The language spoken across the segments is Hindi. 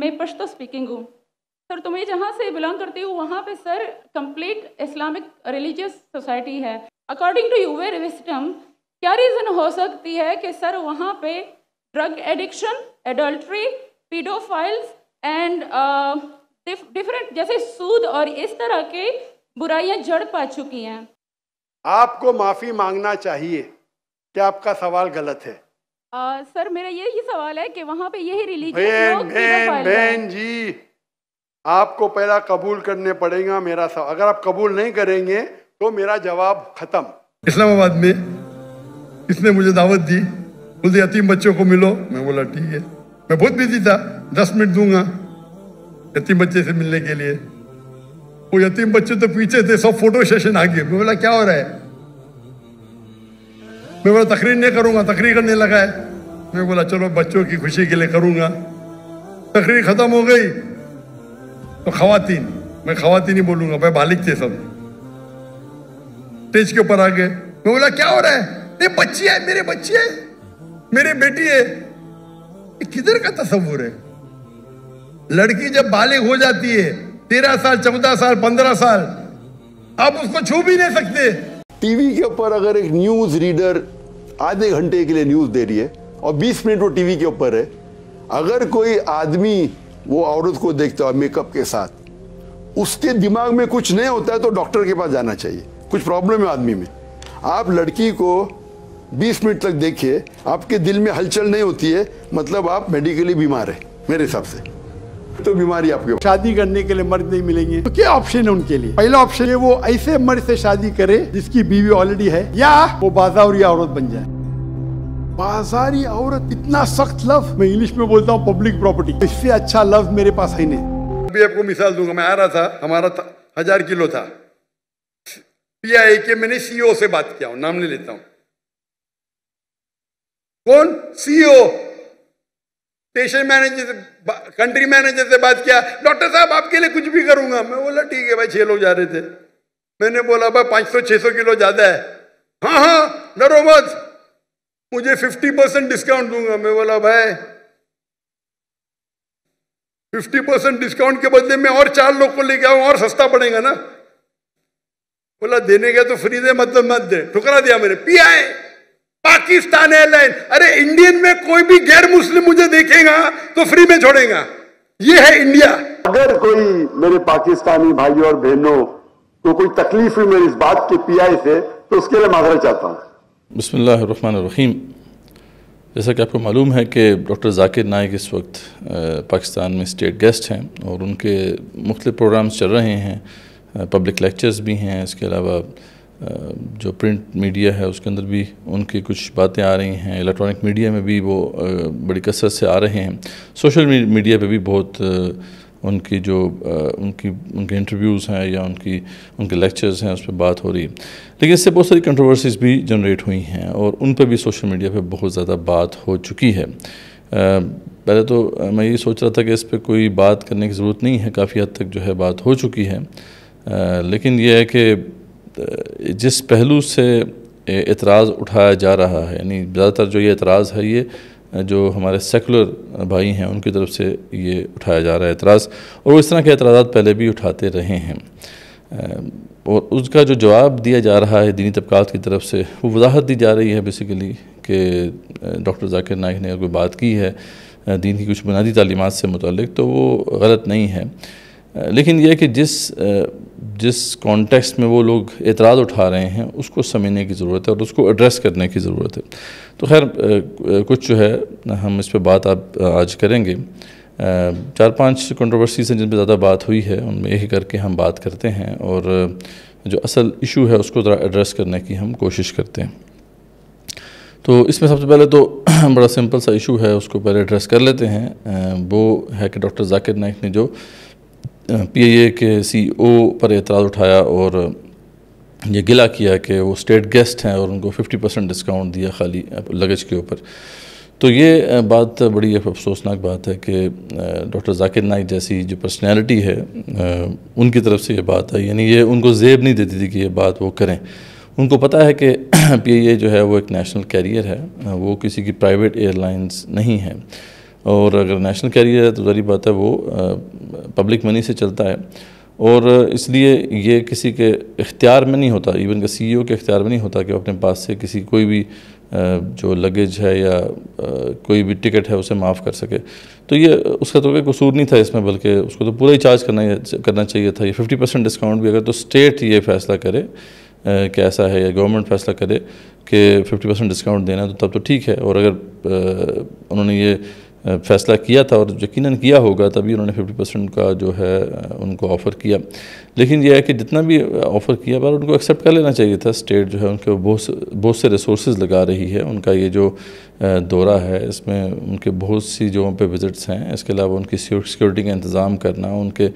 मैं पश्तो स्पीकिंग हूँ सर तो मैं जहाँ से बिलोंग करती हूँ वहाँ पे sir complete Islamic religious society है अकॉर्डिंग टू यूवे विस्टम क्या रीज़न हो सकती है कि सर वहाँ पे drug addiction adultery paedophiles and different जैसे सूद और इस तरह के बुराइयां जड़ पा चुकी हैं आपको माफ़ी मांगना चाहिए कि आपका सवाल गलत है आ, सर मेरा ये ही सवाल है कि वहाँ पे यही रिलीजियस बहन बहन जी आपको पहला कबूल करने पड़ेगा मेरा सवाल अगर आप कबूल नहीं करेंगे तो मेरा जवाब खत्म इस्लामाबाद में इसने मुझे दावत दी बोलते यतीम बच्चों को मिलो मैं बोला ठीक है मैं बहुत बिजी था दस मिनट दूंगा यतीम बच्चे से मिलने के लिए वो यतीम बच्चे तो पीछे थे सब फोटो सेशन आ गए मैं बोला क्या हो रहा है मैं बोला तकरीर नहीं करूँगा तकरीर करने लगा है मैं बोला चलो बच्चों की खुशी के लिए करूंगा तकरीर ख़त्म हो गई तो खातिन मैं खातिन ही बोलूंगा भाई बालिक थे सब स्टेज के ऊपर आ गए मैं बोला क्या हो रहा है ये बच्ची है मेरे बच्ची है मेरी बेटी है किधर का तस्वूर है लड़की जब बालिक हो जाती है तेरह साल चौदह साल पंद्रह साल आप उसको छू भी नहीं सकते टीवी के ऊपर अगर एक न्यूज़ रीडर आधे घंटे के लिए न्यूज़ दे रही है और 20 मिनट वो टीवी के ऊपर है अगर कोई आदमी वो औरत को देखता है मेकअप के साथ उसके दिमाग में कुछ नहीं होता है तो डॉक्टर के पास जाना चाहिए कुछ प्रॉब्लम है आदमी में आप लड़की को 20 मिनट तक देखिए आपके दिल में हलचल नहीं होती है मतलब आप मेडिकली बीमार है मेरे हिसाब से तो बीमारी आपके शादी करने के लिए मर्द नहीं मिलेंगे तो क्या ऑप्शन है उनके लिए पहला ऑप्शन है वो ऐसे मर्द से शादी करे जिसकी बीवी ऑलरेडी है या वो बाजारी औरत बन जाए बाजारी औरत इतना सख्त लव मैं इंग्लिश में बोलता हूँ पब्लिक प्रॉपर्टी इससे अच्छा लव मेरे पास है नहीं अभी आपको मिसाल दूंगा मैं आ रहा था हमारा था, हजार किलो था पीआई के मैंने सीईओ e से बात किया हूं नाम नहीं लेता हूं कौन सीईओ स्टेशन मैनेजर से कंट्री मैनेजर से बात किया डॉक्टर साहब आपके लिए कुछ भी करूंगा मैं बोला ठीक है भाई छह लोग जा रहे थे मैंने बोला भाई पांच सौ छह सौ किलो ज़्यादा है हाँ हाँ डरो मत मुझे फिफ्टी परसेंट डिस्काउंट दूंगा मैं बोला भाई फिफ्टी परसेंट डिस्काउंट के बदले में और चार लोग को लेके आऊ और सस्ता पड़ेगा ना बोला देने का तो फ्री दे मतलब मत दे ठुकरा दिया मैंने पी आए पाकिस्तान एयरलाइन अरे इंडियन में कोई भी गैर मुस्लिम मुझे देखेगा तो फ्री में छोड़ेगा ये है इंडिया अगर कोई मेरे पाकिस्तानी भाइयों और बहनों को कोई तकलीफ हुई मेरी इस बात के पीआई से तो उसके लिए माजरा चाहता हूँ बसमान रहीम जैसा कि आपको मालूम है कि डॉक्टर जाकिर नाइक इस वक्त पाकिस्तान में स्टेट गेस्ट हैं और उनके मुख्तु प्रोग्राम्स चल रहे हैं पब्लिक लेक्चर्स भी हैं इसके अलावा जो प्रिंट मीडिया है उसके अंदर भी उनकी कुछ बातें आ रही हैं इलेक्ट्रॉनिक मीडिया में भी वो बड़ी कसरत से आ रहे हैं सोशल मीडिया पे भी बहुत उनकी जो उनकी उनके इंटरव्यूज़ हैं या उनकी उनके लेक्चर्स हैं उस पर बात हो रही है लेकिन इससे बहुत सारी कंट्रोवर्सीज़ भी जनरेट हुई हैं और उन पर भी सोशल मीडिया पर बहुत ज़्यादा बात हो चुकी है पहले तो मैं ये सोच रहा था कि इस पर कोई बात करने की ज़रूरत नहीं है काफ़ी हद तक जो है बात हो चुकी है लेकिन यह है कि जिस पहलू से एतराज़ उठाया जा रहा है यानी ज़्यादातर जो ये एतराज़ है ये जो हमारे सेकुलर भाई हैं उनकी तरफ से ये उठाया जा रहा है एतराज़ और इस तरह के एतराज़ पहले भी उठाते रहे हैं और उसका जो जवाब दिया जा रहा है दीनी तबक़ात की तरफ से वो वजाहत दी जा रही है बेसिकली कि डॉक्टर जाकिर नाइक ने अगर कोई बात की है दीन की कुछ बुनियादी तालीमत से मुतल तो वो गलत नहीं है लेकिन यह कि जिस जिस कॉन्टेक्स्ट में वो लोग एतराज़ उठा रहे हैं उसको समझने की ज़रूरत है और उसको एड्रेस करने की ज़रूरत है तो खैर कुछ जो है हम इस पर बात आप आज करेंगे चार पांच कंट्रोवर्सीज हैं जिन पर ज़्यादा बात हुई है उनमें यही करके हम बात करते हैं और जो असल इशू है उसको ज़रा एड्रेस करने की हम कोशिश करते हैं तो इसमें सबसे पहले तो बड़ा सिंपल सा इशू है उसको पहले एड्रेस कर लेते हैं वो है कि डॉक्टर जाकिर नाइक ने जो ए के सीईओ e पर एतराज़ उठाया और ये गिला किया कि वो स्टेट गेस्ट हैं और उनको 50 परसेंट डिस्काउंट दिया खाली लगेज के ऊपर तो ये बात बड़ी अफसोसनाक बात है कि डॉक्टर जाकिर नाइक जैसी जो पर्सनैलिटी है उनकी तरफ से ये बात है यानी ये उनको जेब नहीं देती थी कि ये बात वो करें उनको पता है कि पी जो है वो एक नेशनल कैरियर है वो किसी की प्राइवेट एयरलाइंस नहीं है और अगर नेशनल कैरियर है तो जारी बात है वो पब्लिक मनी से चलता है और इसलिए ये किसी के इख्तियार में नहीं होता इवन के सीईओ के इख्तियार में नहीं होता कि वो अपने पास से किसी कोई भी जो लगेज है या कोई भी टिकट है उसे माफ़ कर सके तो ये उसका तो कोई कसूर नहीं था इसमें बल्कि उसको तो पूरा ही चार्ज करना करना चाहिए था ये फिफ्टी परसेंट डिस्काउंट भी अगर तो स्टेट ये फैसला करे कि ऐसा है या गवर्नमेंट फैसला करे कि फिफ्टी परसेंट डिस्काउंट देना है तो तब तो ठीक है और अगर उन्होंने ये फैसला किया था और यकीनन किया होगा तभी उन्होंने 50 परसेंट का जो है उनको ऑफ़र किया लेकिन यह है कि जितना भी ऑफ़र किया पर उनको एक्सेप्ट कर लेना चाहिए था स्टेट जो है उनके बहुत बहुत से रिसोर्स लगा रही है उनका ये जो दौरा है इसमें उनके बहुत सी जगहों पर विज़िट्स हैं इसके अलावा उनकी सिक्योरिटी का इंतज़ाम करना उनके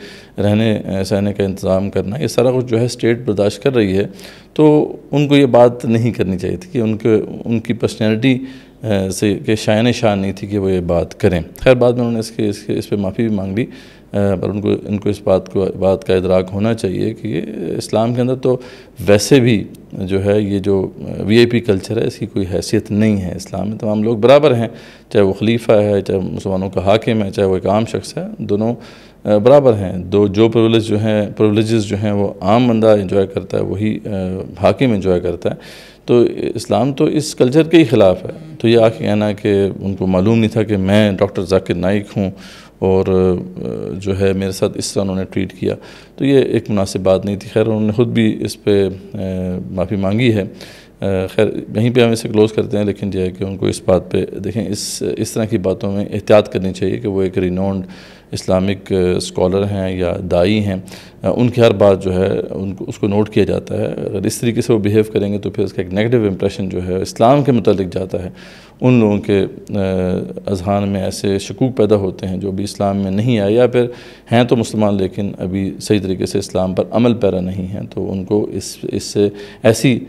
रहने सहने का इंतज़ाम करना ये सारा कुछ जो है स्टेट बर्दाश्त कर रही है तो उनको ये बात नहीं करनी चाहिए थी कि उनके उनकी पर्सनैलिटी से के शायन शान नहीं थी कि वो ये बात करें खैर बाद में उन्होंने इसके इसके इस पर माफ़ी भी मांग ली पर उनको इनको इस बात को बात का इदराक होना चाहिए कि इस्लाम के अंदर तो वैसे भी जो है ये जो वीआईपी कल्चर है इसकी कोई हैसियत नहीं है इस्लाम में तमाम लोग बराबर हैं चाहे वो खलीफा है चाहे मुसलमानों का हाकिम है चाहे वो एक आम शख्स है दोनों बराबर हैं दो जो प्रिवलेज जो हैं प्रिवलेज जो हैं वो आम बंदा इन्जॉय करता है वही हाकिम इन्जॉय करता है तो इस्लाम तो इस कल्चर के ही ख़िलाफ़ है तो ये आके कहना कि उनको मालूम नहीं था कि मैं डॉक्टर जाकिर नाइक हूँ और जो है मेरे साथ इस तरह उन्होंने ट्रीट किया तो ये एक मुनासिब बात नहीं थी खैर उन्होंने ख़ुद भी इस पर माफ़ी मांगी है खैर यहीं पे हम इसे क्लोज़ करते हैं लेकिन यह है कि उनको इस बात पे देखें इस इस तरह की बातों में एहतियात करनी चाहिए कि वो एक रिनोन्ड इस्लामिक स्कॉलर हैं या दाई हैं उनकी हर बात जो है उनको उसको नोट किया जाता है अगर इस तरीके से वो बिहेव करेंगे तो फिर उसका एक नेगेटिव इंप्रेशन जो है इस्लाम के मतलब जाता है उन लोगों के अजहान में ऐसे शकूक पैदा होते हैं जो अभी इस्लाम में नहीं आए या फिर हैं तो मुसलमान लेकिन अभी सही तरीके से इस्लाम पर अमल पैरा नहीं है तो उनको इस इससे ऐसी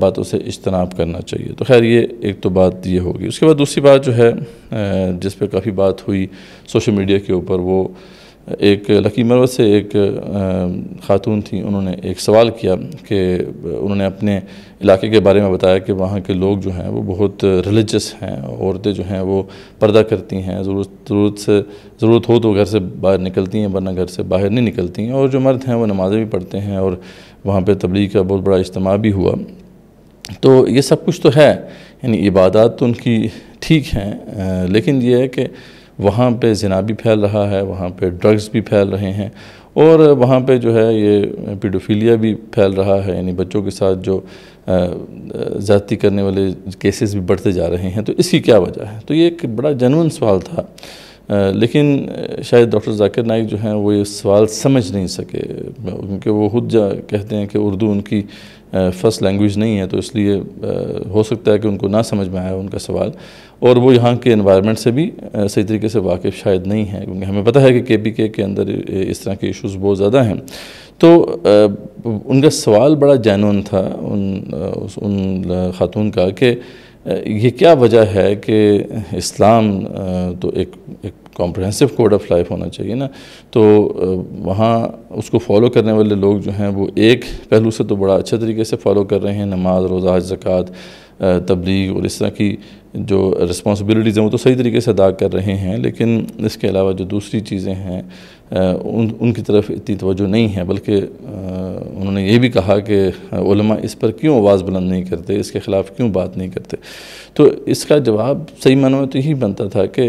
बातों से इजतनाब करना चाहिए तो खैर ये एक तो बात ये होगी उसके बाद दूसरी बात जो है जिस पर काफ़ी बात हुई सोशल मीडिया के ऊपर पर वो एक लकी मरवत से एक खातून थी उन्होंने एक सवाल किया कि उन्होंने अपने इलाके के बारे में बताया कि वहाँ के लोग जो हैं वो बहुत रिलीजस हैं औरतें जो हैं वो पर्दा करती हैं ज़रूरत ज़रूरत से ज़रूरत हो तो घर से बाहर निकलती हैं वरना घर से बाहर नहीं निकलती हैं और जो मर्द हैं वो नमाज़ें भी पढ़ते हैं और वहाँ पर तबलीग का बहुत बड़ा इज्तम भी हुआ तो ये सब कुछ तो है यानी इबादत तो उनकी ठीक हैं लेकिन ये है कि वहाँ पे जना भी फैल रहा है वहाँ पे ड्रग्स भी फैल रहे हैं और वहाँ पे जो है ये पीडोफीलिया भी फैल रहा है यानी बच्चों के साथ जो ज़्यादती करने वाले केसेस भी बढ़ते जा रहे हैं तो इसकी क्या वजह है तो ये एक बड़ा जनवन सवाल था लेकिन शायद डॉक्टर जाकिर नाइक जो हैं वो ये सवाल समझ नहीं सके क्योंकि वो खुद कहते हैं कि उर्दू उनकी फर्स्ट लैंग्वेज नहीं है तो इसलिए हो सकता है कि उनको ना समझ में आया उनका सवाल और वो यहाँ के इन्वायरमेंट से भी सही तरीके से वाकिफ़ शायद नहीं है क्योंकि हमें पता है कि के पी के के अंदर इस तरह के इश्यूज़ बहुत ज़्यादा हैं तो उनका सवाल बड़ा जैन था उन उन खातून का कि ये क्या वजह है कि इस्लाम तो एक एक कॉम्प्रहेंसिव कोड ऑफ लाइफ होना चाहिए ना तो वहाँ उसको फॉलो करने वाले लोग जो हैं वो एक पहलू से तो बड़ा अच्छे तरीके से फॉलो कर रहे हैं नमाज रोज़ा ज़क़़त तबलीग और इस तरह की जो रिस्पॉन्सिबिलिटीज़ हैं वो तो सही तरीके से अदा कर रहे हैं लेकिन इसके अलावा जो दूसरी चीज़ें हैं उन उनकी तरफ इतनी तवज्जो नहीं है बल्कि उन्होंने ये भी कहा कि उलमा इस पर क्यों आवाज़ बुलंद नहीं करते इसके ख़िलाफ़ क्यों बात नहीं करते तो इसका जवाब सही मानों में तो यही बनता था कि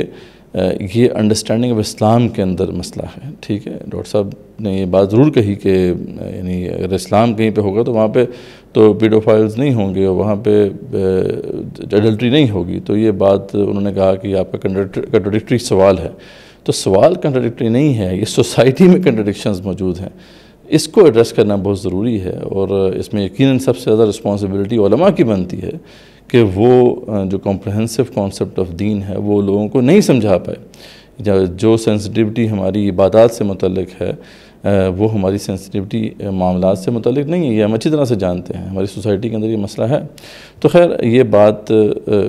ये अंडरस्टैंडिंग ऑफ इस्लाम के अंदर मसला है ठीक है डॉक्टर साहब ने ये बात ज़रूर कही कि यानी अगर इस्लाम कहीं पे होगा तो वहाँ पे तो पीडोफाइल्स नहीं होंगे और वहाँ पे एडल्ट्री नहीं होगी तो ये बात उन्होंने कहा कि आपका कंट्रोडिक्ट्री सवाल है तो सवाल कंट्रडिक्टी नहीं है ये सोसाइटी में कंट्रडिक्शंस मौजूद हैं इसको एड्रेस करना बहुत ज़रूरी है और इसमें यकीन सबसे ज़्यादा रिस्पॉन्सिबिलिटी की बनती है कि वो जो कॉम्प्रहेंसिव कॉन्सेप्ट ऑफ दीन है वो लोगों को नहीं समझा पाए जो सेंसिटिविटी हमारी इबादत से मतलब है वो हमारी सेंसिटिविटी मामला से मुतलिक नहीं है ये हम अच्छी तरह से जानते हैं हमारी सोसाइटी के अंदर ये मसला है तो खैर ये बात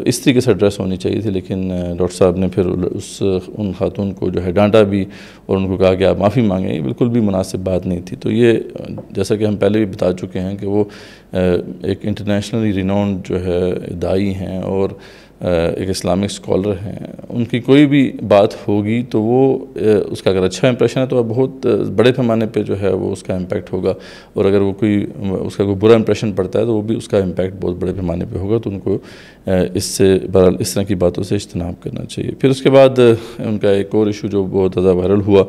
इस तरीके से एड्रेस होनी चाहिए थी लेकिन डॉक्टर साहब ने फिर उस उन खातून को जो है डांटा भी और उनको कहा कि आप माफ़ी मांगें ये बिल्कुल भी मुनासिब बात नहीं थी तो ये जैसा कि हम पहले भी बता चुके हैं कि वो एक इंटरनेशनली रिनोड जो है दाई हैं और एक इस्लामिक स्कॉलर हैं उनकी कोई भी बात होगी तो वो उसका अगर अच्छा इंप्रेशन है तो बहुत बड़े पैमाने पे जो है वो उसका इम्पैक्ट होगा और अगर वो कोई उसका कोई बुरा इंप्रेशन पड़ता है तो वो भी उसका इम्पैक्ट बहुत बड़े पैमाने पे होगा तो उनको इससे बहरहाल इस तरह की बातों से इज्तनाब करना चाहिए फिर उसके बाद उनका एक और इशू जो बहुत ज़्यादा वायरल हुआ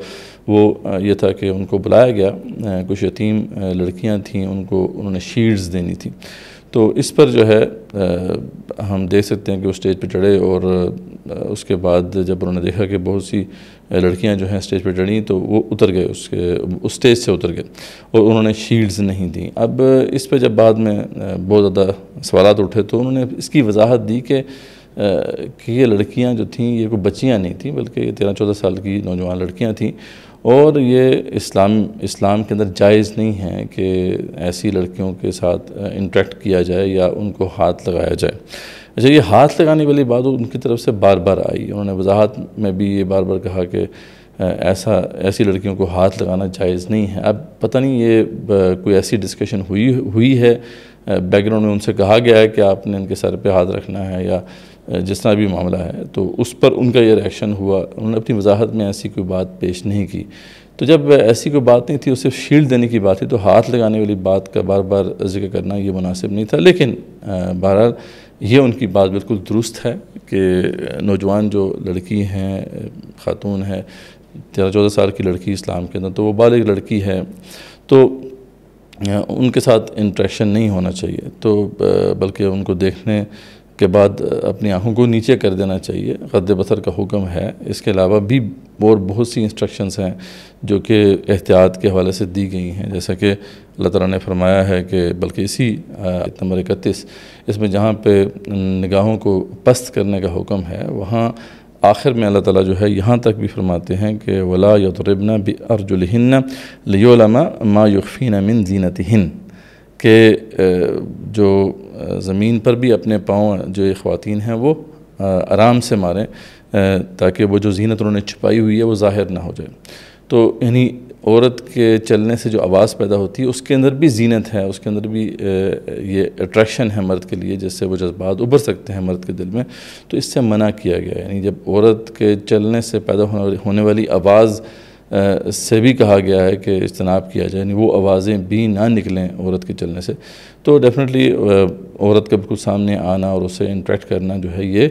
वो ये था कि उनको बुलाया गया कुछ यतीम लड़कियाँ थीं उनको उन्होंने शीट्स देनी थी तो इस पर जो है आ, हम देख सकते हैं कि वो स्टेज पे चढ़े और आ, उसके बाद जब उन्होंने देखा कि बहुत सी लड़कियां जो हैं स्टेज पे चढ़ी तो वो उतर गए उसके उस स्टेज से उतर गए और उन्होंने शील्ड्स नहीं दी अब इस पर जब बाद में बहुत ज़्यादा सवाल उठे तो उन्होंने इसकी वजाहत दी कि कि ये लड़कियां जो थीं ये कोई बच्चियां नहीं थीं बल्कि ये तेरह चौदह साल की नौजवान लड़कियां थीं और ये इस्लाम इस्लाम के अंदर जायज़ नहीं है कि ऐसी लड़कियों के साथ इंटरेक्ट किया जाए या उनको हाथ लगाया जाए अच्छा ये हाथ लगाने वाली बात उनकी तरफ से बार बार आई उन्होंने वजाहत में भी ये बार बार कहा कि ऐसा ऐसी लड़कियों को हाथ लगाना जायज़ नहीं है अब पता नहीं ये कोई ऐसी डिस्कशन हुई हुई है बैकग्राउंड में उनसे कहा गया है कि आपने इनके सर पे हाथ रखना है या जिस तरह भी मामला है तो उस पर उनका ये रिएक्शन हुआ उन्होंने अपनी वजाहत में ऐसी कोई बात पेश नहीं की तो जब ऐसी कोई बात नहीं थी उसे शील्ड देने की बात थी तो हाथ लगाने वाली बात का बार बार जिक्र करना ये मुनासिब नहीं था लेकिन बहरहाल ये उनकी बात बिल्कुल दुरुस्त है कि नौजवान जो लड़की हैं खातून है तेरह चौदह साल की लड़की इस्लाम के अंदर तो वो बालिग लड़की है तो उनके साथ इंट्रैक्शन नहीं होना चाहिए तो बल्कि उनको देखने के बाद अपनी आँखों को नीचे कर देना चाहिए गद्द बसर का हुक्म है इसके अलावा भी और बहुत सी इंस्ट्रक्शंस हैं जो कि एहतियात के हवाले से दी गई हैं जैसा कि अल्लाह तला ने फरमाया है कि बल्कि इसी नंबर इकतीस इसमें जहाँ पे निगाहों को पस्त करने का हुक्म है वहाँ आखिर में अल्लाह ताला जो है यहाँ तक भी फरमाते हैं कि वला यतरबना बि अर्जुलहन लियोलमा मा युफ़ीना मिन जीनत हिन के जो ज़मीन पर भी अपने पाँव जो ये ख़वान हैं वो आराम से मारें ताकि वो जो जीनत उन्होंने छुपाई हुई है वो ज़ाहिर ना हो जाए तो यानी औरत के चलने से जो आवाज़ पैदा होती है उसके अंदर भी जीनत है उसके अंदर भी ये अट्रैक्शन है मर्द के लिए जिससे वो जज्बात उभर सकते हैं मर्द के दिल में तो इससे मना किया गया यानी जब औरत के चलने से पैदा होने वाली आवाज़ से भी कहा गया है कि इजतनाब किया जाए यानी वो आवाज़ें भी ना निकलें औरत के चलने से तो डेफिनेटली औरत का बिल्कुल सामने आना और उससे इंट्रैक्ट करना जो है ये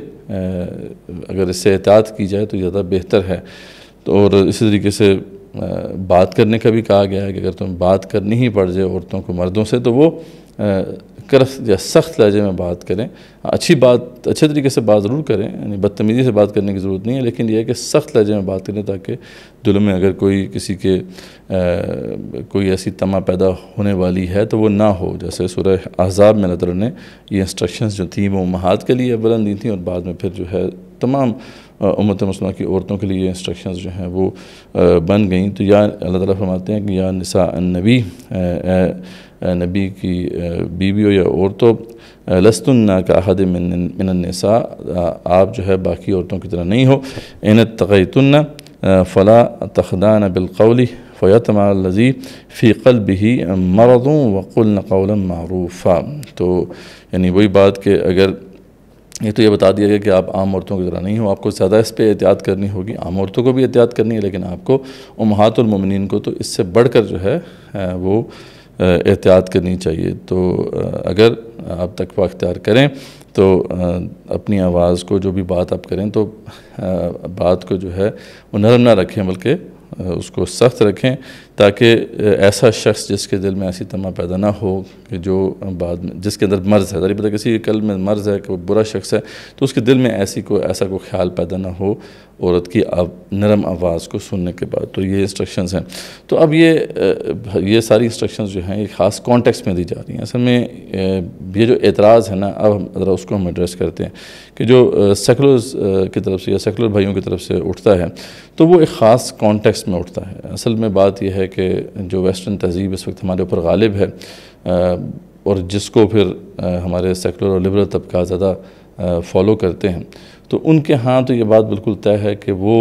अगर इससे एहतियात की जाए तो ज़्यादा बेहतर है तो और इसी तरीके से बात करने का भी कहा गया है कि अगर तुम बात करनी ही पड़ जाए औरतों को मर्दों से तो वो करफ या सख्त लहजे में बात करें अच्छी बात अच्छे तरीके से बात ज़रूर करें यानी बदतमीज़ी से बात करने की ज़रूरत नहीं है लेकिन यह है कि सख्त लहजे में बात करें ताकि दिलों में अगर कोई किसी के आ, कोई ऐसी तमा पैदा होने वाली है तो वो ना हो जैसे सुरह अहजाब में अल्लाह ने ये इंस्ट्रक्शंस जो थी वो महाद के लिए बलन दी थी और बाद में फिर जो है तमाम उमत मुसलमान की औरतों के लिए इंस्ट्रक्शन जो हैं वो बन गई तो या अल्लाह ताला फरमाते हैं कि या निसा नबी नबी की बीवियों या औरतों लस्तुन्ना का अहद निसा आप जो है बाकी औरतों की तरह नहीं हो इन तकैतन्ना फ़ला तखदान बिलकौली फ़यतमा लजी फ़ीकल भी मरदों वक़ुल नकौल मरूफ़ा तो यानी वही बात कि अगर ये तो ये बता दिया गया कि आप आम औरतों की तरह नहीं हो आपको ज़्यादा इस पर एहतियात करनी होगी आम औरतों को भी एहतियात करनी है लेकिन आपको उमहातुलममिन को तो इससे बढ़ कर जो है वो एहतियात करनी चाहिए तो अगर आप तकवा अख्तियार करें तो अपनी आवाज़ को जो भी बात आप करें तो बात को जो है वो नरम ना रखें बल्कि उसको सख्त रखें ताकि ऐसा शख्स जिसके दिल में ऐसी तमा पैदा ना हो कि जो बाद में जिसके अंदर मर्ज़ है तरीब किसी कल में मर्ज़ है कोई बुरा शख्स है तो उसके दिल में ऐसी को ऐसा कोई ख्याल पैदा ना हो औरत की नरम आवाज़ को सुनने के बाद तो ये इंस्ट्रक्शंस हैं तो अब ये ये सारी इंस्ट्रक्शंस जो हैं ये ख़ास कॉन्टेक्स्ट में दी जा रही हैं असल में ये जो एतराज़ है ना अब हम ज़रा उसको हम एड्रेस करते हैं कि जो सेकुलर की तरफ से या सेकुलर भाइयों की तरफ से उठता है तो वो एक ख़ास कॉन्टेक्स में उठता है असल में बात यह है कि जो वेस्टर्न तहजीब इस वक्त हमारे ऊपर गालिब है और जिसको फिर हमारे सेकुलर और लिबरल तबका ज़्यादा फॉलो करते हैं तो उनके यहाँ तो ये बात बिल्कुल तय है कि वो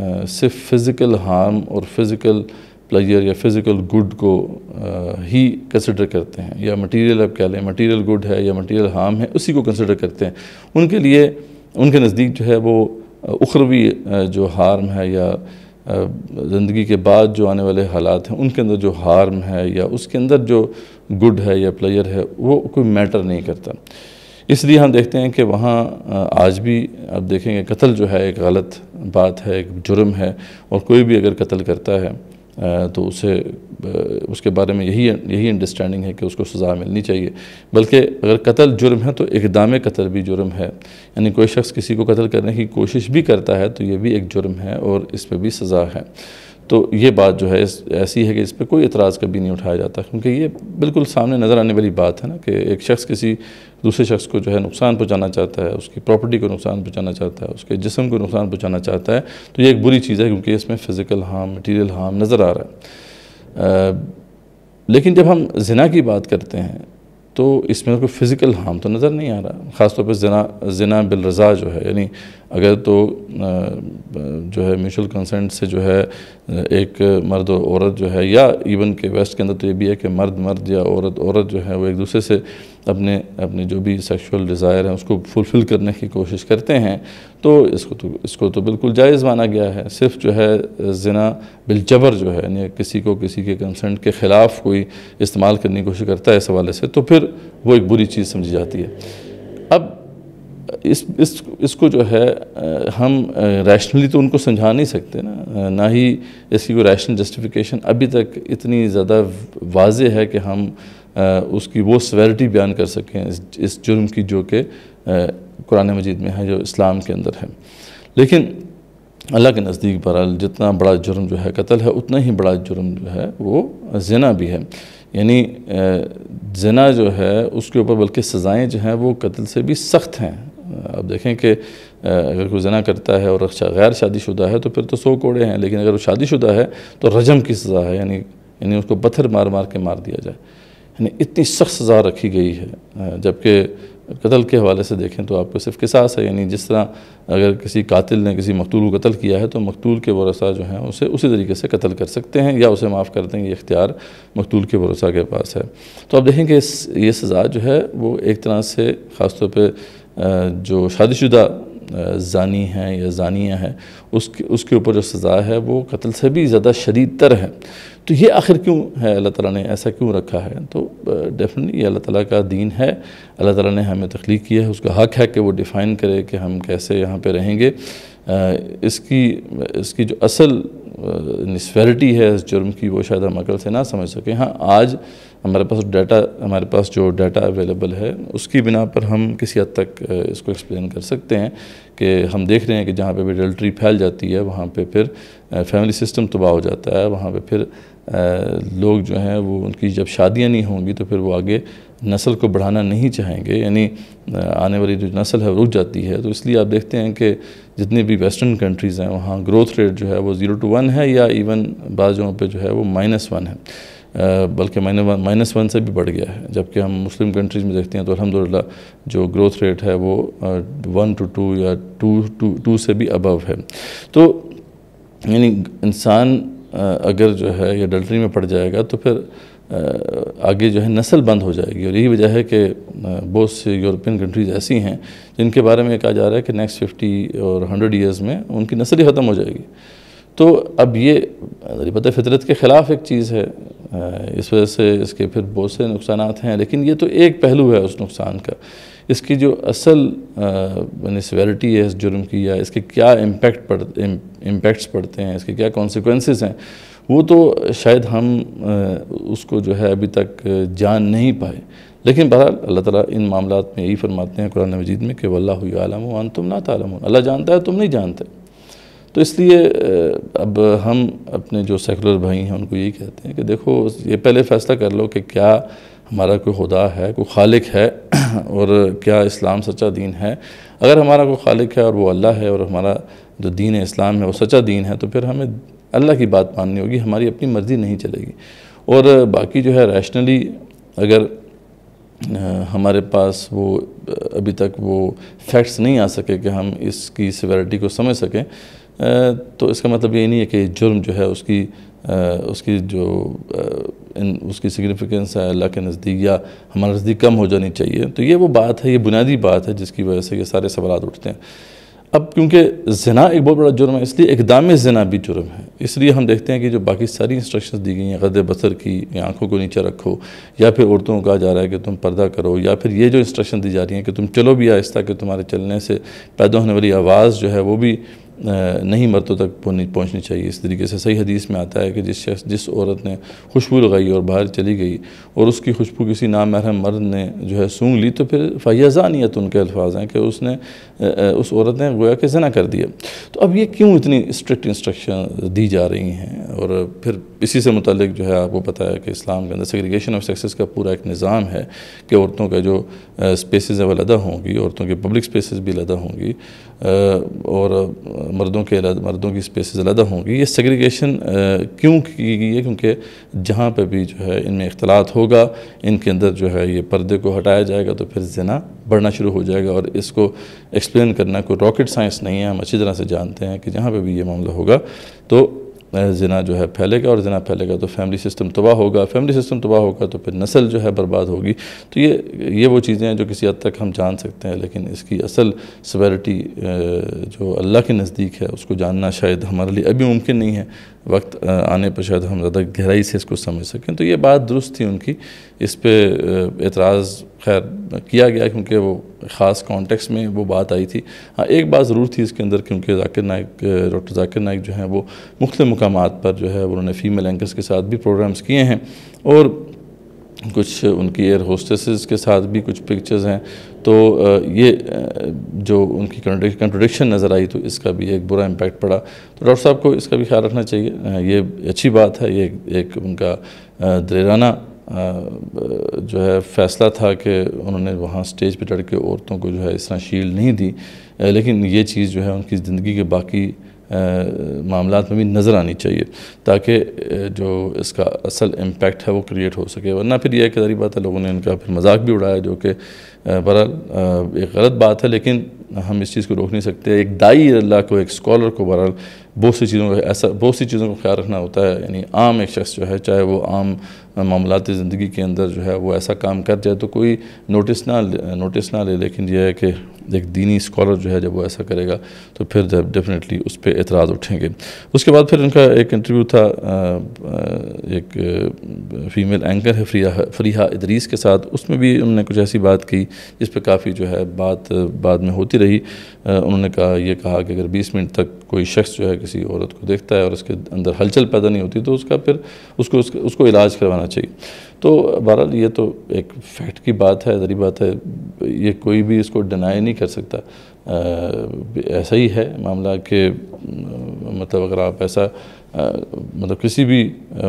सिर्फ फ़िज़िकल हार्म और फिज़िकल प्लेजर या फिज़िकल गुड को आ, uh, ही कंसिडर करते हैं या मटीरियल आप कह लें मटीरियल गुड है या मटीरियल हार्म है उसी को कंसिडर करते हैं उनके लिए उनके नज़दीक जो है वो uh, उखरवी uh, जो हार्म है या ज़िंदगी के बाद जो आने वाले हालात हैं उनके अंदर जो हार्म है या उसके अंदर जो गुड है या प्लेयर है वो कोई मैटर नहीं करता इसलिए हम देखते हैं कि वहाँ आज भी आप देखेंगे कत्ल जो है एक गलत बात है एक जुर्म है और कोई भी अगर कत्ल करता है तो उसे उसके बारे में यही यही अंडरस्टैंडिंग है कि उसको सज़ा मिलनी चाहिए बल्कि अगर कत्ल जुर्म है तो इकदाम कत्ल भी जुर्म है यानी कोई शख्स किसी को कत्ल करने की कोशिश भी करता है तो ये भी एक जुर्म है और इस पर भी सज़ा है तो ये बात जो है इस ऐसी है कि इस पर कोई एतराज़ कभी नहीं उठाया जाता क्योंकि ये बिल्कुल सामने नज़र आने वाली बात है ना कि एक शख्स किसी दूसरे शख्स को जो है नुकसान पहुँचाना चाहता है उसकी प्रॉपर्टी को नुकसान पहुँचाना चाहता है उसके जिसम को नुकसान पहुँचाना चाहता है तो ये एक बुरी चीज़ है क्योंकि इसमें फ़िज़िकल हार्म मटीरियल हार्म नज़र आ रहा है आ, लेकिन जब हम जना की बात करते हैं तो इसमें उसको फ़िज़िकल हार्म तो नज़र नहीं आ रहा ख़ासतौर पर जना जना बिलरजा जो है यानी अगर तो जो है म्यूचुअल कंसेंट से जो है एक मर्द और औरत जो है या इवन के वेस्ट के अंदर तो ये भी है कि मर्द मर्द या औरत औरत जो है वो एक दूसरे से अपने अपने जो भी सेक्सुअल डिज़ायर हैं उसको फुलफ़िल करने की कोशिश करते हैं तो इसको तो इसको तो बिल्कुल जायज़ माना गया है सिर्फ जो है जना बिलजबर जो है यानी किसी को किसी के कंसेंट के ख़िलाफ़ कोई इस्तेमाल करने की कोशिश करता है इस हवाले से तो फिर वो एक बुरी चीज़ समझी जाती है अब इस इस इसको जो है हम रैशनली तो उनको समझा नहीं सकते ना ना ही इसकी कोई रैशनल जस्टिफिकेशन अभी तक इतनी ज़्यादा वाज है कि हम उसकी वो सवेरिटी बयान कर सकें इस, इस जुर्म की जो कि कुरान मजीद में है जो इस्लाम के अंदर है लेकिन अल्लाह के नज़दीक बहरहाल जितना बड़ा जुर्म जो है कत्ल है उतना ही बड़ा जुर्म जो है वो जना भी है यानी जना जो है उसके ऊपर बल्कि सज़ाएँ जो हैं वो कत्ल से भी सख्त हैं अब देखें कि अगर कोई जना करता है और गैर शादीशुदा है तो फिर तो सौ कोड़े हैं लेकिन अगर वो शादीशुदा है तो रजम की सज़ा है यानी यानी उसको पत्थर मार मार के मार दिया जाए यानी इतनी सख्त सज़ा रखी गई है जबकि कत्ल के हवाले से देखें तो आपको सिर्फ किसास है यानी जिस तरह अगर किसी कातिल ने किसी मकतूल को कत्ल किया है तो मकतूल के वरसा जो है उसे उसी तरीके से कत्ल कर सकते हैं या उसे माफ़ कर दें ये इख्तियार मकतूल के वरसा के पास है तो आप देखेंगे ये सज़ा जो है वो एक तरह से ख़ासतौर पर जो शादीशुदा जानी हैं या जानियाँ हैं उसके उसके ऊपर जो सज़ा है वो कत्ल से भी ज़्यादा शदीद तर है तो ये आखिर क्यों है अल्लाह ताला ने ऐसा क्यों रखा है तो डेफिनेटली ये अल्लाह ताला का दीन है अल्लाह ताला ने हमें तख्लीक किया है उसका हक़ है कि वो डिफ़ाइन करे कि हम कैसे यहाँ पे रहेंगे इसकी इसकी जो असल निस्फेरिटी है इस जुर्म की वो शायद हम अकल से ना समझ सकें हाँ आज हमारे पास डाटा हमारे पास जो डाटा अवेलेबल है उसकी बिना पर हम किसी हद तक इसको एक्सप्लेन कर सकते हैं कि हम देख रहे हैं कि जहाँ पे अडल्ट्री फैल जाती है वहाँ पे फिर फैमिली सिस्टम तबाह हो जाता है वहाँ पे फिर लोग जो हैं वो उनकी जब शादियाँ नहीं होंगी तो फिर वो आगे नस्ल को बढ़ाना नहीं चाहेंगे यानी आने वाली जो नस्ल है रुक जाती है तो इसलिए आप देखते हैं कि जितनी भी वेस्टर्न कंट्रीज़ हैं वहाँ ग्रोथ रेट जो है वो ज़ीरो टू वन है या इवन बाजों पर जो है वो माइनस वन है बल्कि माइनस वन माइनस वन से भी बढ़ गया है जबकि हम मुस्लिम कंट्रीज़ में देखते हैं तो अलहमदिल्ला जो ग्रोथ रेट है वो वन टू टू या टू टू टू से भी अबव है तो यानी इंसान अगर जो है ये डल्ट्री में पड़ जाएगा तो फिर आगे जो है नस्ल बंद हो जाएगी और यही वजह है कि बहुत से यूरोपियन कंट्रीज़ ऐसी हैं जिनके बारे में कहा जा रहा है कि नेक्स्ट फिफ्टी और हंड्रेड ईयर्स में उनकी नस्ल ही ख़त्म हो जाएगी तो अब ये रिबत फितरत के ख़िलाफ़ एक चीज़ है इस वजह से इसके फिर बहुत से नुकसान हैं लेकिन ये तो एक पहलू है उस नुकसान का इसकी जो असल यानी सवेरिटी है इस जुर्म की या इसके क्या इम्पेक्ट पड़ इम्पेक्ट्स पड़ते हैं इसके क्या कॉन्सिक्वेंस हैं वो तो शायद हम उसको जो है अभी तक जान नहीं पाए लेकिन बहरहाल अल्लाह ताला इन मामला में यही फरमाते हैं कुरान मजीद में कि वल्ला आलम तुम ना तालम अल्लाह जानता है तुम नहीं जानते तो इसलिए अब हम अपने जो सेकुलर भाई हैं उनको यही कहते हैं कि देखो ये पहले फ़ैसला कर लो कि क्या हमारा कोई खुदा है कोई खालिक है और क्या इस्लाम सच्चा दीन है अगर हमारा कोई खालिक है और वो अल्लाह है और हमारा जो दीन इस्लाम है वो सच्चा दीन है तो फिर हमें अल्लाह की बात माननी होगी हमारी अपनी मर्ज़ी नहीं चलेगी और बाकी जो है रैशनली अगर हमारे पास वो अभी तक वो फैक्ट्स नहीं आ सके कि हम इसकी सिवेरिटी को समझ सकें तो इसका मतलब ये नहीं है कि जुर्म जो है उसकी उसकी जो इन उसकी सिग्निफिकेंस है अल्लाह के नज़दीक या हमारे नज़दीक कम हो जानी चाहिए तो ये वो बात है ये बुनियादी बात है जिसकी वजह से ये सारे सवाल उठते हैं अब क्योंकि जना एक बहुत बड़ा जुर्म है इसलिए इकदाम जना भी जुर्म है इसलिए हम देखते हैं कि जो बाकी सारी इंस्ट्रक्शंस दी गई हैं गद बसर की या आंखों को नीचे रखो या फिर औरतों को कहा जा रहा है कि तुम पर्दा करो या फिर ये जो इंस्ट्रक्शन दी जा रही हैं कि तुम चलो भी आहिस्ता कि तुम्हारे चलने से पैदा होने वाली आवाज़ जो है वो भी नहीं मर्दों तक पहुंचनी चाहिए इस तरीके से सही हदीस में आता है कि जिस शख्स जिस औरत ने खुशबू लगाई और बाहर चली गई और उसकी खुशबू किसी नामहरम मर्द ने जो है सूंघ ली तो फिर फ़ैज़ानियत उनके अल्फाज हैं कि उसने उस औरत ने गोया के जना कर दिया तो अब ये क्यों इतनी स्ट्रिक्ट इंस्ट्रक्शन दी जा रही हैं और फिर इसी से मुतलिक जो है आपको पता है कि इस्लाम के अंदर सेग्रीगेशन ऑफ सक्सेस का पूरा एक निज़ाम है कि औरतों का जो स्पेसिस है वह लदा होंगी औरतों के पब्लिक स्पेसिस भी लदा होंगी और मर्दों के मर्दों की स्पेसेस अलहदा होंगी ये सेग्रीगेशन क्यों की गई है क्योंकि जहाँ पर भी जो है इनमें अख्तलात होगा इनके अंदर जो है ये पर्दे को हटाया जाएगा तो फिर जना बढ़ना शुरू हो जाएगा और इसको एक्सप्लेन करना कोई रॉकेट साइंस नहीं है हम अच्छी तरह से जानते हैं कि जहाँ पर भी ये मामला होगा तो जना जो है फैलेगा और जना फैलेगा तो फैमिली सिस्टम तबाह होगा फैमिली सिस्टम तबाह होगा तो फिर नस्ल जो है बर्बाद होगी तो ये ये वो चीज़ें हैं जो किसी हद तक हम जान सकते हैं लेकिन इसकी असल सवेरिटी जो अल्लाह के नज़दीक है उसको जानना शायद हमारे लिए अभी मुमकिन नहीं है वक्त आने पर शायद हम ज़्यादा गहराई से इसको समझ सकें तो ये बात दुरुस्त थी उनकी इस पर एतराज़ खैर किया गया क्योंकि वो ख़ास कॉन्टेक्स्ट में वो बात आई थी हाँ एक बात ज़रूर थी इसके अंदर क्योंकि जाकिर नाइक डॉक्टर जाकिर नाइक जो हैं वो मुख्त मकाम पर जो है उन्होंने फ़ीमेल एंकर्स के साथ भी प्रोग्राम्स किए हैं और कुछ उनकी एयर होस्टेसेस के साथ भी कुछ पिक्चर्स हैं तो ये जो उनकी कंट्रोडिक्शन नज़र आई तो इसका भी एक बुरा इम्पेक्ट पड़ा तो डॉक्टर साहब को इसका भी ख्याल रखना चाहिए ये अच्छी बात है ये एक उनका दरेराना जो है फैसला था कि उन्होंने वहाँ स्टेज पे चढ़ के औरतों को जो है इस तरह शील नहीं दी लेकिन ये चीज़ जो है उनकी ज़िंदगी के बाकी मामला में भी नज़र आनी चाहिए ताकि जो इसका असल इम्पेक्ट है वो क्रिएट हो सके वरना फिर यह कदारी बात है लोगों ने इनका फिर मजाक भी उड़ाया जो कि बहरहाल एक गलत बात है लेकिन हम इस चीज़ को रोक नहीं सकते एक दाई अल्लाह को एक स्कॉलर को बहरहाल बहुत सी चीज़ों का ऐसा बहुत सी चीज़ों का ख्याल रखना होता है यानी आम एक शख्स जो है चाहे वो आम मामलाती ज़िंदगी के अंदर जो है वो ऐसा काम कर जाए तो कोई नोटिस ना नोटिस ना ले लेकिन यह है कि एक दीनी स्कॉलर जो है जब वो ऐसा करेगा तो फिर डेफिनेटली उस पर एतराज़ उठेंगे उसके बाद फिर उनका एक इंटरव्यू था एक फीमेल एंकर है फ्रिया फ्रिया इदरीस के साथ उसमें भी उन्होंने कुछ ऐसी बात की जिस पर काफ़ी जो है बात बाद में होती रही उन्होंने कहा यह कहा कि अगर बीस मिनट तक कोई शख्स जो है किसी औरत को देखता है और उसके अंदर हलचल पैदा नहीं होती तो उसका फिर उसको उसको, उसको इलाज करवाना चाहिए तो बहरहाल ये तो एक फैक्ट की बात है जरी बात है ये कोई भी इसको डिनाई नहीं नहीं कर सकता आ, ऐसा ही है मामला कि मतलब अगर आप ऐसा आ, मतलब किसी भी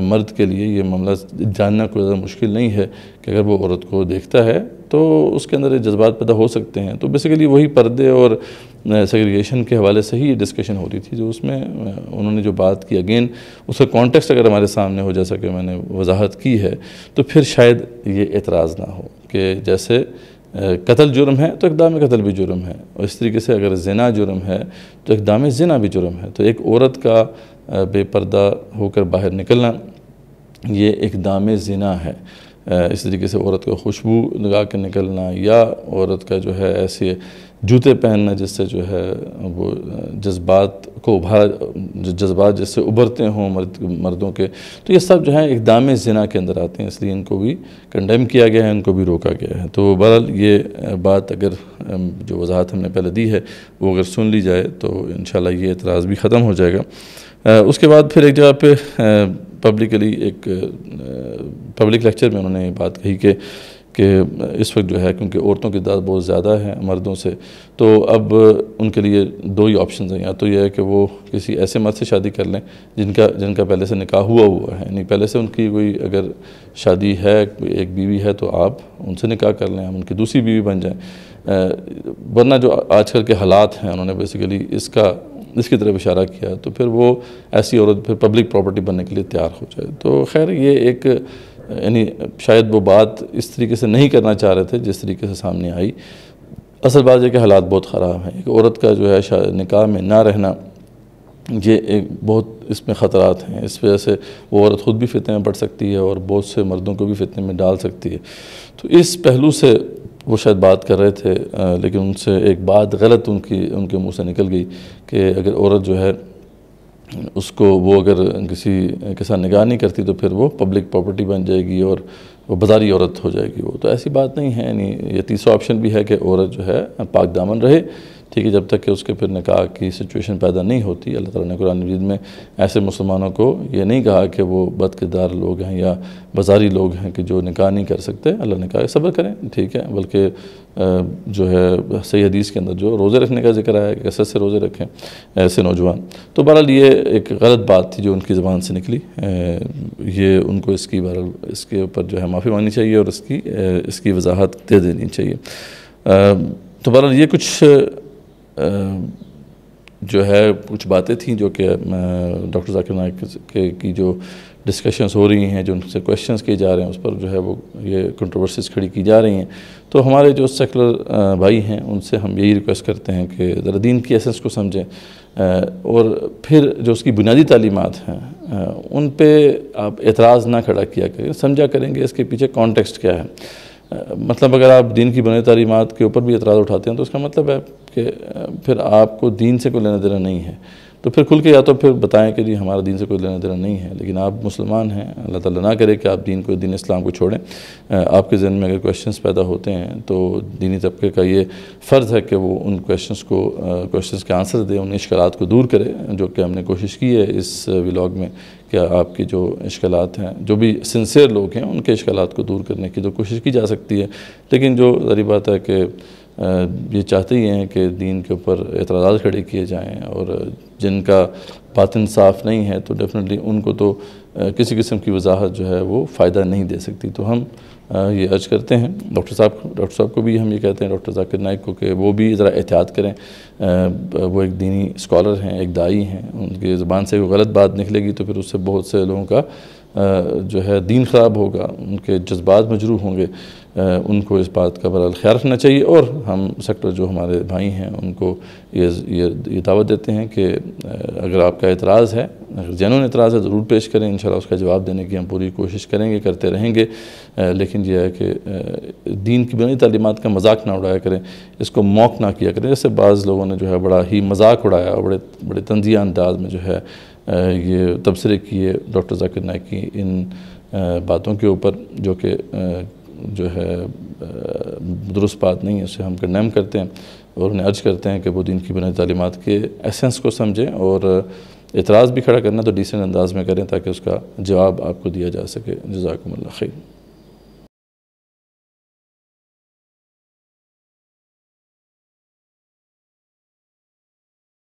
मर्द के लिए ये मामला जानना कोई ज़्यादा मुश्किल नहीं है कि अगर वो औरत को देखता है तो उसके अंदर जज्बात पैदा हो सकते हैं तो बेसिकली वही पर्दे और सेग्रीगेशन के हवाले से ही ये डिस्कशन हो रही थी जो उसमें उन्होंने जो बात की अगेन उसका कॉन्टेक्स्ट अगर हमारे सामने हो जैसा कि मैंने वजाहत की है तो फिर शायद ये एतराज़ ना हो कि जैसे कत्ल जुर्म है तो इकदाम कत्ल भी जुर्म है और इस तरीके से अगर जना जुर्म है तो इकदाम जना भी जुर्म है तो एक औरत का बेपर्दा होकर बाहर निकलना ये इकदाम जना है इस तरीके से औरत का खुशबू लगा के निकलना या औरत का जो है ऐसे जूते पहनना जिससे जो है वो जज्बात को उभारा जज्बात जिससे उभरते हों मर्द मर्दों के तो ये सब जो है इकदाम जना के अंदर आते हैं इसलिए इनको भी कंडेम किया गया है इनको भी रोका गया है तो बहरहाल ये बात अगर जो वजाहत हमने पहले दी है वो अगर सुन ली जाए तो इन ये एतराज़ भी ख़त्म हो जाएगा उसके बाद फिर एक जगह पर पब्लिकली एक पब्लिक लेक्चर में उन्होंने ये बात कही कि कि इस वक्त जो है क्योंकि औरतों की तादाद बहुत ज़्यादा है मर्दों से तो अब उनके लिए दो ही ऑप्शन हैं या तो यह है कि वो किसी ऐसे मर्द से शादी कर लें जिनका जिनका पहले से निकाह हुआ हुआ है यानी पहले से उनकी कोई अगर शादी है एक बीवी है तो आप उनसे निकाह कर लें हम उनकी दूसरी बीवी बन जाएँ वरना जो आजकल के हालात हैं उन्होंने बेसिकली इसका इसकी तरफ इशारा किया तो फिर वो ऐसी औरत फिर पब्लिक प्रॉपर्टी बनने के लिए तैयार हो जाए तो खैर ये एक यानी शायद वो बात इस तरीके से नहीं करना चाह रहे थे जिस तरीके से सामने आई असल बात यह कि हालात बहुत ख़राब हैं एक औरत का जो है निकाह में ना रहना ये एक बहुत इसमें ख़तरात हैं इस वजह से वो औरत ख़ुद भी फितने में पड़ सकती है और बहुत से मर्दों को भी फितने में डाल सकती है तो इस पहलू से वो शायद बात कर रहे थे आ, लेकिन उनसे एक बात गलत उनकी उनके मुंह से निकल गई कि अगर औरत जो है उसको वो अगर किसी के साथ निगाह नहीं करती तो फिर वो पब्लिक प्रॉपर्टी बन जाएगी और वो बाजारी औरत हो जाएगी वो तो ऐसी बात नहीं है यानी ये तीसरा ऑप्शन भी है कि औरत जो है पाक दामन रहे ठीक है जब तक कि उसके फिर निकाह की सिचुएशन पैदा नहीं होती अल्लाह ताला ने कुरान मजीद में ऐसे मुसलमानों को ये नहीं कहा कि वो किरदार लोग हैं या बाजारी लोग हैं कि जो निकाह नहीं कर सकते अल्लाह ने कहा सब्र करें ठीक है बल्कि जो है सही हदीस के अंदर जो रोज़े रखने का जिक्र आया कि कसर से रोज़े रखें ऐसे नौजवान तो बहरहाल ये एक गलत बात थी जो उनकी ज़बान से निकली ये उनको इसकी बहर इसके ऊपर जो है माफ़ी मांगनी चाहिए और इसकी इसकी वजाहत दे देनी चाहिए तो बहरहाल ये कुछ जो है कुछ बातें थी जो कि डॉक्टर जाकिर नायक के की जो डिस्कशंस हो रही हैं जो उनसे क्वेश्चंस किए जा रहे हैं उस पर जो है वो ये कंट्रोवर्सीज खड़ी की जा रही हैं तो हमारे जो सेकुलर भाई हैं उनसे हम यही रिक्वेस्ट करते हैं कि ज़रा दीन की एसेंस को समझें और फिर जो उसकी बुनियादी तालीमत हैं उन पर आप एतराज़ ना खड़ा किया करें समझा करेंगे इसके पीछे कॉन्टेक्स्ट क्या है मतलब अगर आप दीन की बने तलीमत के ऊपर भी एतराज़ उठाते हैं तो उसका मतलब है कि फिर आपको दीन से कोई लेना देना नहीं है तो फिर खुल के या तो फिर बताएं कि जी हमारा दीन से कोई लेना देना नहीं है लेकिन आप मुसलमान हैं अल्लाह ताला ना करे कि आप दीन को दीन इस्लाम को छोड़ें आपके जहन में अगर क्वेश्चंस पैदा होते हैं तो दीनी तबके का ये फ़र्ज़ है कि वो उन क्वेश्चंस को क्वेश्चंस के आंसर दें उन इश्काल को दूर करें जो कि हमने कोशिश की है इस व्लाग में कि आपकी जो इश्काल हैं जो भी सिंसेर लोग हैं उनके इश्कलात को दूर करने की जो तो कोशिश की जा सकती है लेकिन जो जरी बात है कि ये चाहते ही हैं कि दीन के ऊपर एतराज़ खड़े किए जाएँ और जिनका बातिन साफ़ नहीं है तो डेफिनेटली उनको तो किसी किस्म की वजाहत जो है वो फ़ायदा नहीं दे सकती तो हम ये अर्ज करते हैं डॉक्टर साहब डॉक्टर साहब को भी हम ये कहते हैं डॉक्टर जाकिर नायक को कि वो भी ज़रा एहतियात करें वो एक दीनी स्कॉलर हैं एक दाई हैं उनकी ज़बान से कोई गलत बात निकलेगी तो फिर उससे बहुत से लोगों का जो है दीन ख़राब होगा उनके जज्बात मजरूह होंगे उनको इस बात का बहरहाल ख्याल रखना चाहिए और हम सेक्टर जो हमारे भाई हैं उनको ये ये ये दावत देते हैं कि अगर आपका एतराज़ है अगर जैन एतराज़ है ज़रूर पेश करें इन उसका जवाब देने की हम पूरी कोशिश करेंगे करते रहेंगे लेकिन यह है कि दीन की बनी तलीमत का मजाक ना उड़ाया करें इसको मौक ना किया करें जैसे बाज़ लोगों ने जो है बड़ा ही मजाक उड़ाया बड़े बड़े तंजिया अंदाज में जो है ये तबसरे किए डॉक्टर जाकिर की इन बातों के ऊपर जो कि जो है दुरुस्त बात नहीं है उसे हम कंडेम करते हैं और उन्हें अर्ज करते हैं कि वो दिन की बुनियादी तालीमत के एसेंस को समझें और एतराज़ भी खड़ा करना तो डिसेंट अंदाज में करें ताकि उसका जवाब आपको दिया जा सके जजाकमल्ला खैर